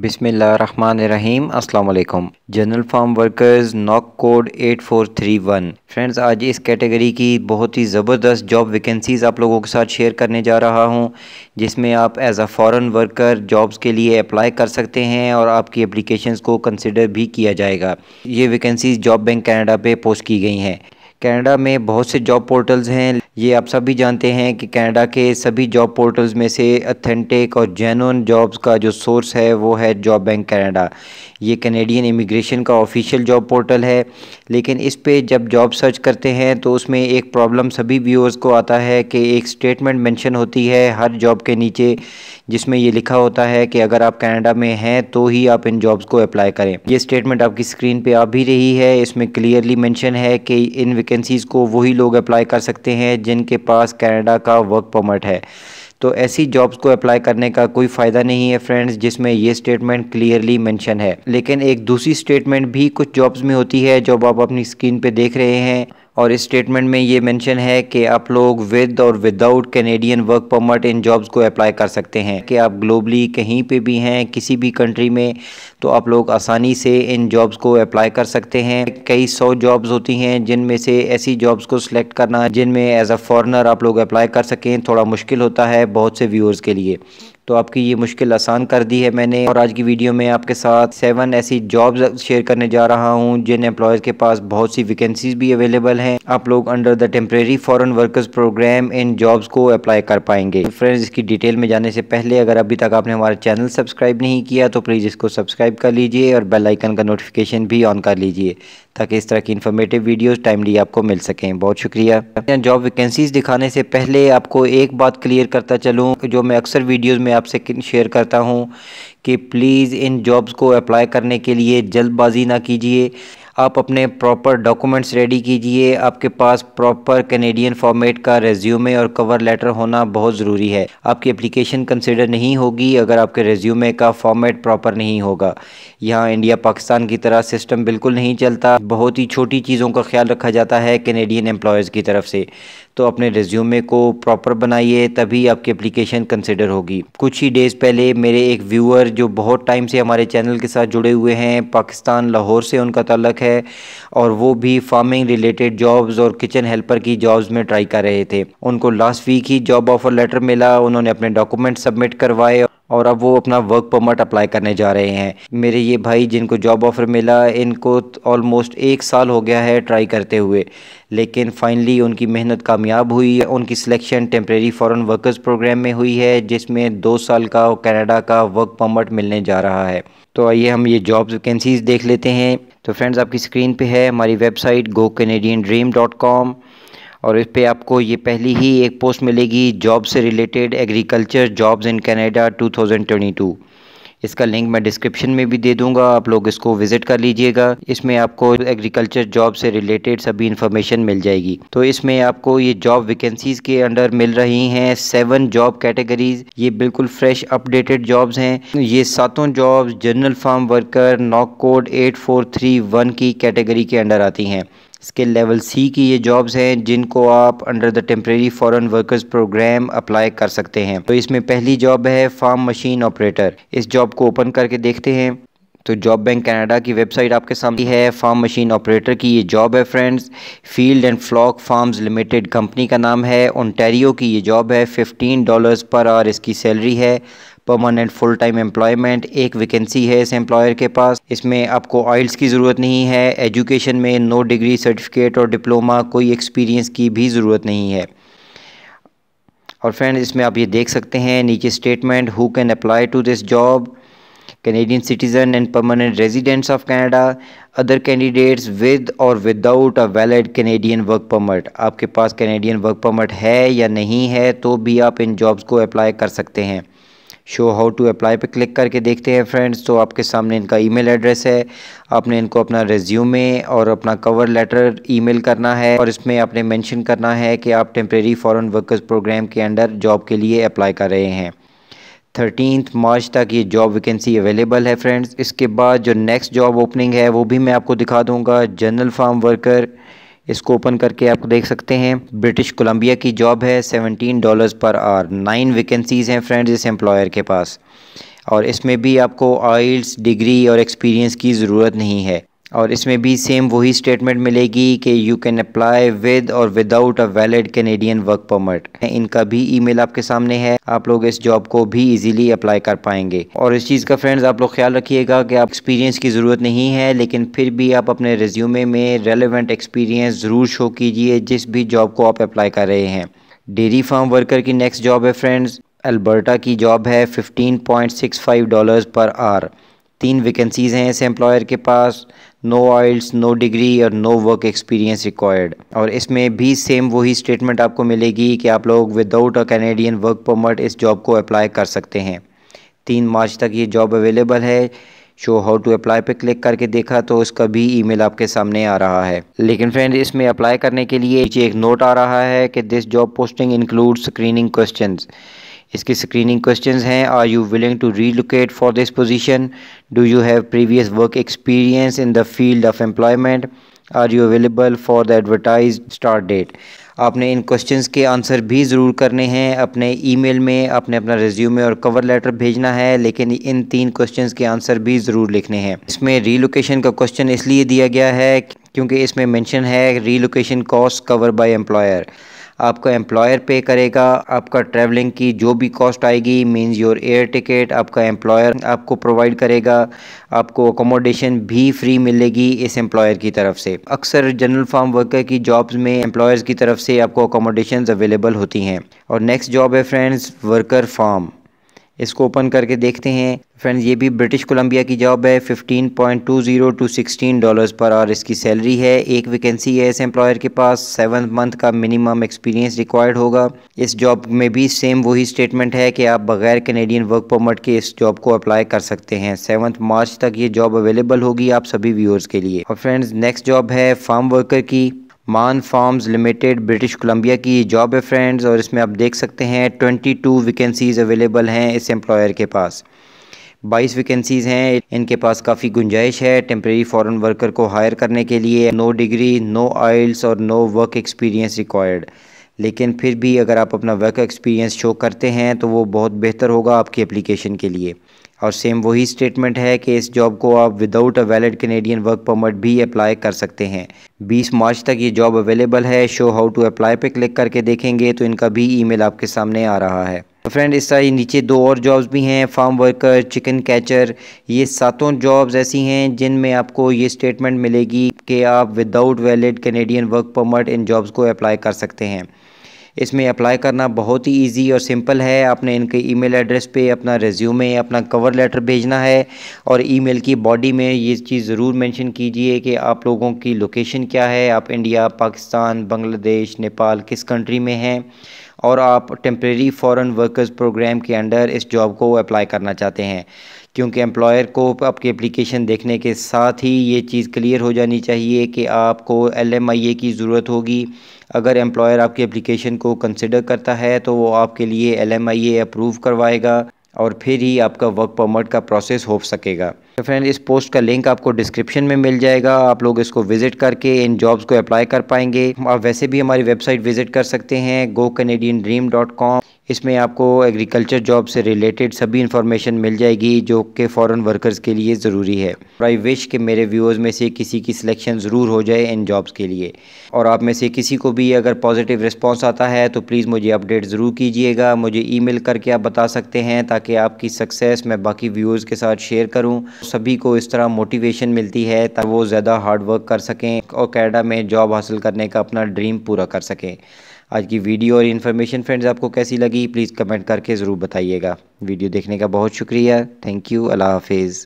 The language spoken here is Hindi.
बिसमीम अल्लाम general farm workers NOC code 8431 friends आज इस कैटेगरी की बहुत ही ज़बरदस्त जॉब वैकेंसीज़ आप लोगों के साथ शेयर करने जा रहा हूं जिसमें आप as a foreign worker jobs के लिए अप्लाई कर सकते हैं और आपकी एप्लीकेशंस को कंसिडर भी किया जाएगा ये वैकेंसीज़ जॉब बैंक कनाडा पर पोस्ट की गई हैं कनाडा में बहुत से जॉब पोर्टल्स हैं ये आप सभी जानते हैं कि कनाडा के सभी जॉब पोर्टल्स में से अथेंटिक और जेनुअन जॉब्स का जो सोर्स है वो है जॉब बैंक कनाडा ये कनेडियन इमिग्रेशन का ऑफिशियल जॉब पोर्टल है लेकिन इस पर जब जॉब सर्च करते हैं तो उसमें एक प्रॉब्लम सभी व्यूअर्स को आता है कि एक स्टेटमेंट मेंशन होती है हर जॉब के नीचे जिसमें ये लिखा होता है कि अगर आप कनाडा में हैं तो ही आप इन जॉब्स को अप्लाई करें ये स्टेटमेंट आपकी स्क्रीन पे आ भी रही है इसमें क्लियरली मेंशन है कि इन वैकेंसीज़ को वही लोग अप्लाई कर सकते हैं जिनके पास कनाडा का वर्क परमिट है तो ऐसी जॉब्स को अप्लाई करने का कोई फ़ायदा नहीं है फ्रेंड्स जिसमें ये स्टेटमेंट क्लियरली मेंशन है लेकिन एक दूसरी स्टेटमेंट भी कुछ जॉब्स में होती है जॉब आप अपनी स्क्रीन पे देख रहे हैं और इस स्टेटमेंट में ये मेंशन है कि आप लोग विद और विदाउट कैनेडियन वर्क परमिट इन जॉब्स को अप्लाई कर सकते हैं कि आप ग्लोबली कहीं पे भी हैं किसी भी कंट्री में तो आप लोग आसानी से इन जॉब्स को अप्लाई कर सकते हैं कई सौ जॉब्स होती हैं जिनमें से ऐसी जॉब्स को सिलेक्ट करना जिनमें एज अ फॉरनर आप लोग अप्लाई कर सकें थोड़ा मुश्किल होता है बहुत से व्यूअर्स के लिए तो आपकी ये मुश्किल आसान कर दी है मैंने और आज की वीडियो में आपके साथ सेवन ऐसी जॉब्स शेयर करने जा रहा हूँ जिन एम्प्लॉयज़ के पास बहुत सी वैकेंसीज भी अवेलेबल हैं आप लोग under the temporary foreign workers program इन जॉब्स को अप्लाई कर पाएंगे फ्रेंड्स तो इसकी डिटेल में जाने से पहले अगर अभी तक आपने हमारा चैनल सब्सक्राइब नहीं किया तो प्लीज़ इसको सब्सक्राइब कर लीजिए और बेलाइकन का नोटिफिकेशन भी ऑन कर लीजिए ताकि इस तरह की इन्फॉर्मेटिव वीडियोस टाइमली आपको मिल सकें बहुत शुक्रिया जॉब वैकेंसीज दिखाने से पहले आपको एक बात क्लियर करता चलूँ जो मैं अक्सर वीडियोज़ में मैं आपसे शेयर करता हूँ कि प्लीज़ इन जॉब्स को अप्लाई करने के लिए जल्दबाजी ना कीजिए आप अपने प्रॉपर डॉक्यूमेंट्स रेडी कीजिए आपके पास प्रॉपर कैनेडियन फॉर्मेट का रेज्यूमे और कवर लेटर होना बहुत ज़रूरी है आपकी एप्लीकेशन कंसिडर नहीं होगी अगर आपके रेज्यूमे का फॉर्मेट प्रॉपर नहीं होगा यहाँ इंडिया पाकिस्तान की तरह सिस्टम बिल्कुल नहीं चलता बहुत ही छोटी चीज़ों का ख्याल रखा जाता है कैनेडियन एम्प्लॉयज़ की तरफ से तो अपने रेज्यूमे को प्रॉपर बनाइए तभी आपकी एप्लीकेशन कंसिडर होगी कुछ ही डेज़ पहले मेरे एक व्यूअर जो बहुत टाइम से हमारे चैनल के साथ जुड़े हुए हैं पाकिस्तान लाहौर से उनका तलक है और वो भी फार्मिंग रिलेटेड जॉब्स और किचन हेल्पर की जॉब्स में ट्राई कर रहे थे उनको लास्ट वीक ही जॉब ऑफर लेटर मिला उन्होंने अपने डॉक्यूमेंट सबमिट करवाए और अब वो अपना वर्क परमिट अप्लाई करने जा रहे हैं मेरे ये भाई जिनको जॉब ऑफ़र मिला इनको ऑलमोस्ट एक साल हो गया है ट्राई करते हुए लेकिन फ़ाइनली उनकी मेहनत कामयाब हुई उनकी selection temporary foreign workers program में हुई है जिसमें दो साल का कनाडा का वर्क परमिट मिलने जा रहा है तो आइए हम ये जॉब वैकेंसीज़ देख लेते हैं तो फ्रेंड्स आपकी स्क्रीन पे है हमारी website go dream dot com और इस पर आपको ये पहली ही एक पोस्ट मिलेगी जॉब से related agriculture jobs in Canada 2022 इसका लिंक मैं डिस्क्रिप्शन में भी दे दूंगा आप लोग इसको विजिट कर लीजिएगा इसमें आपको एग्रीकल्चर जॉब से रिलेटेड सभी इन्फॉर्मेशन मिल जाएगी तो इसमें आपको ये जॉब वैकेंसीज के अंडर मिल रही हैं सेवन जॉब कैटेगरीज ये बिल्कुल फ्रेश अपडेटेड जॉब्स हैं ये सातों jobs general farm worker NOC code eight four three one की कैटेगरी के अंडर आती हैं स्किल लेवल सी की ये जॉब्स हैं जिनको आप under the temporary foreign workers program apply कर सकते हैं तो इसमें पहली जॉब है फार्म मशीन ऑपरेटर इस जॉब को ओपन करके देखते हैं तो जॉब बैंक कनाडा की वेबसाइट आपके सामने है फार्म मशीन ऑपरेटर की ये जॉब है friends field and flock farms limited company का नाम है ओंटेरियो की ये जॉब है फिफ्टीन डॉलर्स पर आवर इसकी सैलरी है परमानेंट फुल टाइम एम्प्लॉयमेंट एक वैकेंसी है इस एम्प्लॉयर के पास इसमें आपको आइल्स की ज़रूरत नहीं है एजुकेशन में नो डिग्री सर्टिफिकेट और डिप्लोमा कोई एक्सपीरियंस की भी ज़रूरत नहीं है और फ्रेंड इसमें आप ये देख सकते हैं नीचे statement who can apply to this job Canadian citizen and permanent residents of Canada other candidates with और without a valid Canadian work permit आपके पास कैनेडियन वर्क परमिट है या नहीं है तो भी आप इन जॉब्स को अप्लाई कर सकते हैं शो हाउ टू अप्लाई पे क्लिक करके देखते हैं फ्रेंड्स तो आपके सामने इनका ईमेल एड्रेस है आपने इनको अपना रेज्यूमे और अपना कवर लेटर ईमेल करना है और इसमें आपने मेंशन करना है कि आप टेम्प्रेरी फॉरेन वर्कर्स प्रोग्राम के अंडर जॉब के लिए अप्लाई कर रहे हैं थर्टीन मार्च तक ये जॉब वैकेंसी अवेलेबल है फ्रेंड्स इसके बाद जो नेक्स्ट जॉब ओपनिंग है वो भी मैं आपको दिखा दूंगा जनरल फार्म वर्कर इसको ओपन करके आप देख सकते हैं ब्रिटिश कोलम्बिया की जॉब है seventeen dollars per hour nine vacancies हैं फ्रेंड्स इस एम्प्लॉयर के पास और इसमें भी आपको आइल्स डिग्री और एक्सपीरियंस की ज़रूरत नहीं है और इसमें भी सेम वही स्टेटमेंट मिलेगी कि यू कैन अप्लाई विद और without a valid Canadian work permit इनका भी ईमेल आपके सामने है आप लोग इस जॉब को भी इजीली अप्लाई कर पाएंगे और इस चीज़ का फ्रेंड्स आप लोग ख्याल रखिएगा कि आप एक्सपीरियंस की ज़रूरत नहीं है लेकिन फिर भी आप अपने रेज्यूमे में रेलिवेंट एक्सपीरियंस ज़रूर शो कीजिए जिस भी जॉब को आप अप्लाई कर रहे हैं डेयरी फार्म वर्कर की नेक्स्ट जॉब है फ्रेंड्स अल्बर्टा की जॉब है फिफ्टीन डॉलर्स पर आर तीन वैकेंसीज़ हैं इस एम्प्लॉयर के पास नो ऑयल्स नो डिग्री और नो वर्क एक्सपीरियंस रिक्वायर्ड और इसमें भी सेम वही स्टेटमेंट आपको मिलेगी कि आप लोग without a Canadian work permit इस जॉब को अप्लाई कर सकते हैं तीन मार्च तक ये जॉब अवेलेबल है शो हाउ टू अप्लाई पे क्लिक करके देखा तो उसका भी ईमेल आपके सामने आ रहा है लेकिन फ्रेंड इसमें अप्लाई करने के लिए एक नोट आ रहा है कि this job posting include screening questions इसके स्क्रीनिंग क्वेश्चन हैं are you willing to relocate for this position do you have previous work experience in the field of employment are you available for the advertise start date आपने इन क्वेश्चंस के आंसर भी ज़रूर करने हैं अपने ईमेल में अपने अपना रिज्यूमे और कवर लेटर भेजना है लेकिन इन तीन क्वेश्चंस के आंसर भी ज़रूर लिखने हैं इसमें रीलोकेशन का क्वेश्चन इसलिए दिया गया है क्योंकि इसमें मेंशन है relocation cost cover by employer आपका एम्प्लॉयर पे करेगा आपका ट्रैवलिंग की जो भी कॉस्ट आएगी मींस योर एयर टिकट आपका एम्प्लॉयर आपको प्रोवाइड करेगा आपको अकोमोडेशन भी फ्री मिलेगी इस एम्प्लॉयर की तरफ से अक्सर जनरल फार्म वर्कर की जॉब्स में एम्प्लॉयर्स की तरफ से आपको अकोमोडेशन अवेलेबल होती हैं और नेक्स्ट जॉब है फ्रेंड्स वर्कर फार्म इसको ओपन करके देखते हैं फ्रेंड्स ये भी ब्रिटिश कोलंबिया की जॉब है 15.20 टू 16 डॉलर्स पर और इसकी सैलरी है एक वैकेंसी है इस एम्प्लॉयर के पास सेवन मंथ का मिनिमम एक्सपीरियंस रिक्वायर्ड होगा इस जॉब में भी सेम वही स्टेटमेंट है कि आप बगैर कैनेडियन वर्क परमिट के इस जॉब को अप्लाई कर सकते हैं सेवन्थ मार्च तक ये जॉब अवेलेबल होगी आप सभी व्यूअर्स के लिए और फ्रेंड्स नेक्स्ट जॉब है फार्म वर्कर की Maan farms limited British Columbia की जॉब है फ्रेंड्स और इसमें आप देख सकते हैं ट्वेंटी टू वैकेंसीज़ अवेलेबल हैं इस एम्प्लॉयर के पास बाईस वैकेंसीज़ हैं इनके पास काफ़ी गुंजाइश है टेम्प्रेरी फॉरेन वर्कर को हायर करने के लिए नो डिग्री नो आइल्स और नो वर्क एक्सपीरियंस रिक्वायर्ड लेकिन फिर भी अगर आप अपना वर्क एक्सपीरियंस शो करते हैं तो वो बहुत बेहतर होगा आपकी एप्लीकेशन के लिए और सेम वही स्टेटमेंट है कि इस जॉब को आप without a valid Canadian work permit भी अप्लाई कर सकते हैं 20 मार्च तक ये जॉब अवेलेबल है शो हाउ टू अप्लाई पे क्लिक करके देखेंगे तो इनका भी ईमेल आपके सामने आ रहा है तो फ्रेंड इस तरह नीचे दो और जॉब्स भी हैं फार्म वर्कर चिकन कैचर ये सातों जॉब्स ऐसी हैं जिनमें आपको ये स्टेटमेंट मिलेगी कि आप without valid Canadian work permit इन जॉब्स को अप्लाई कर सकते हैं इसमें अप्लाई करना बहुत ही ईजी और सिंपल है आपने इनके ईमेल एड्रेस पे अपना रेज्यूमे अपना कवर लेटर भेजना है और ईमेल की बॉडी में ये चीज़ ज़रूर मेंशन कीजिए कि आप लोगों की लोकेशन क्या है आप इंडिया पाकिस्तान बांग्लादेश नेपाल किस कंट्री में हैं और आप टेम्प्रेरी फ़ॉरन वर्कर्स प्रोग्राम के अंडर इस जॉब को अप्लाई करना चाहते हैं क्योंकि एम्प्लॉयर को आपकी एप्लीकेशन देखने के साथ ही ये चीज़ क्लियर हो जानी चाहिए कि आपको एल एम आई ए की ज़रूरत होगी अगर एम्प्लॉयर आपकी एप्लीकेशन को कंसिडर करता है तो वो आपके लिए L M I A approve करवाएगा और फिर ही आपका वर्क परमिट का प्रोसेस हो सकेगा तो फ्रेंड इस पोस्ट का लिंक आपको डिस्क्रिप्शन में मिल जाएगा आप लोग इसको विजिट करके इन जॉब्स को अप्लाई कर पाएंगे आप वैसे भी हमारी वेबसाइट विजिट कर सकते हैं go कॉम इसमें आपको एग्रीकल्चर जॉब से रिलेटेड सभी इन्फॉर्मेशन मिल जाएगी जो कि फ़ॉरन वर्कर्स के लिए ज़रूरी है आई विश कि मेरे व्यूअर्स में से किसी की सिलेक्शन ज़रूर हो जाए इन जॉब्स के लिए और आप में से किसी को भी अगर पॉजिटिव रिस्पॉन्स आता है तो प्लीज़ मुझे अपडेट ज़रूर कीजिएगा मुझे ई करके आप बता सकते हैं ताकि आपकी सक्सेस मैं बाकी व्यूअर्स के साथ शेयर करूँ सभी को इस तरह मोटिवेशन मिलती है ताकि वो ज़्यादा हार्ड वर्क कर सकें और कैनेडा में जॉब हासिल करने का अपना ड्रीम पूरा कर सकें आज की वीडियो और इन्फॉर्मेशन फ्रेंड्स आपको कैसी लगी प्लीज़ कमेंट करके ज़रूर बताइएगा वीडियो देखने का बहुत शुक्रिया थैंक यू अल्लाह हाफिज़